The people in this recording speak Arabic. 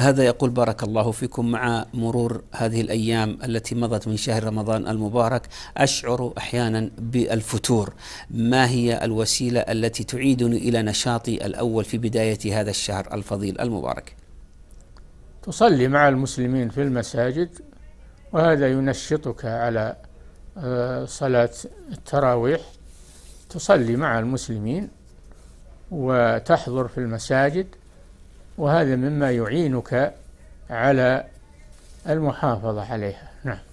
هذا يقول بارك الله فيكم مع مرور هذه الايام التي مضت من شهر رمضان المبارك اشعر احيانا بالفتور ما هي الوسيله التي تعيدني الى نشاطي الاول في بدايه هذا الشهر الفضيل المبارك تصلي مع المسلمين في المساجد وهذا ينشطك على آه، صلاه التراويح تصلي مع المسلمين وتحضر في المساجد وهذا مما يعينك على المحافظة عليها نعم